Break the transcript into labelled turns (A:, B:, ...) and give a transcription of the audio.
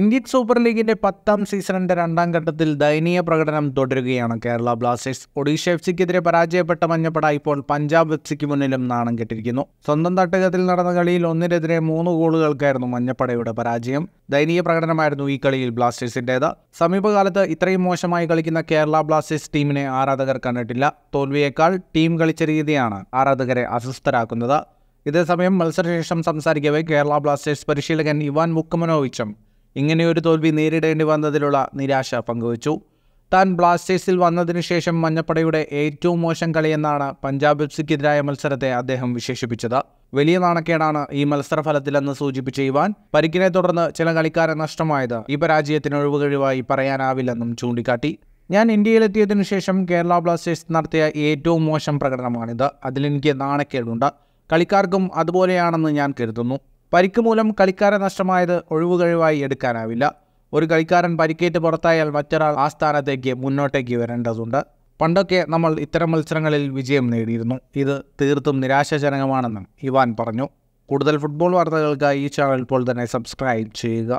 A: Indian super ലീഗിന്റെ പത്താം സീസണിൻ്റെ രണ്ടാം ഘട്ടത്തിൽ ദയനീയ പ്രകടനം തുടരുകയാണ് കേരള ബ്ലാസ്റ്റേഴ്സ് ഒഡീഷ എഫ് സിക്കെതിരെ പരാജയപ്പെട്ട മഞ്ഞപ്പട ഇപ്പോൾ പഞ്ചാബ് എഫ് സിക്ക് മുന്നിലും നാണം കെട്ടിരിക്കുന്നു സ്വന്തം തട്ടകത്തിൽ നടന്ന കളിയിൽ ഒന്നിനെതിരെ മൂന്ന് ഗോളുകൾക്കായിരുന്നു മഞ്ഞപ്പടയുടെ പരാജയം ദയനീയ പ്രകടനമായിരുന്നു ഈ കളിയിൽ ബ്ലാസ്റ്റേഴ്സിൻ്റേത് സമീപകാലത്ത് ഇത്രയും മോശമായി കളിക്കുന്ന കേരള ബ്ലാസ്റ്റേഴ്സ് ടീമിനെ ആരാധകർ കണ്ടിട്ടില്ല തോൽവിയേക്കാൾ ടീം കളിച്ച രീതിയാണ് ആരാധകരെ അസ്വസ്ഥരാക്കുന്നത് ഇതേസമയം മത്സരശേഷം സംസാരിക്കവേ കേരള ബ്ലാസ്റ്റേഴ്സ് പരിശീലകൻ ഇവാൻ മുക്കമനോവിച്ചും ഇങ്ങനെയൊരു തോൽവി നേരിടേണ്ടി വന്നതിലുള്ള നിരാശ പങ്കുവച്ചു താൻ ബ്ലാസ്റ്റേഴ്സിൽ വന്നതിനു ശേഷം മഞ്ഞപ്പടയുടെ ഏറ്റവും മോശം കളിയെന്നാണ് പഞ്ചാബ് എഫ്സിക്കെതിരായ മത്സരത്തെ അദ്ദേഹം വിശേഷിപ്പിച്ചത് വലിയ നാണക്കേടാണ് ഈ ഫലത്തിലെന്ന് സൂചിപ്പിച്ച ഇവാൻ പരിക്കിനെ തുടർന്ന് ചില കളിക്കാരെ നഷ്ടമായത് ഈ പരാജയത്തിന് ഒഴിവുകഴിവായി പറയാനാവില്ലെന്നും ചൂണ്ടിക്കാട്ടി ഞാൻ ഇന്ത്യയിലെത്തിയതിനു ശേഷം കേരള ബ്ലാസ്റ്റേഴ്സ് നടത്തിയ ഏറ്റവും മോശം പ്രകടനമാണിത് അതിലെനിക്ക് നാണക്കേടുണ്ട് കളിക്കാർക്കും അതുപോലെയാണെന്ന് ഞാൻ കരുതുന്നു പരിക്ക് മൂലം കളിക്കാരൻ നഷ്ടമായത് ഒഴിവുകഴിവായി എടുക്കാനാവില്ല ഒരു കളിക്കാരൻ പരിക്കേറ്റ് പുറത്തായാൽ മറ്റൊരാൾ ആ സ്ഥാനത്തേക്ക് മുന്നോട്ടേക്ക് വരേണ്ടതുണ്ട് പണ്ടൊക്കെ നമ്മൾ ഇത്തരം മത്സരങ്ങളിൽ വിജയം നേടിയിരുന്നു ഇത് തീർത്തും നിരാശാജനകമാണെന്നും ഇവാൻ പറഞ്ഞു കൂടുതൽ ഫുട്ബോൾ വാർത്തകൾക്കായി ഈ ചാനൽ ഇപ്പോൾ തന്നെ സബ്സ്ക്രൈബ് ചെയ്യുക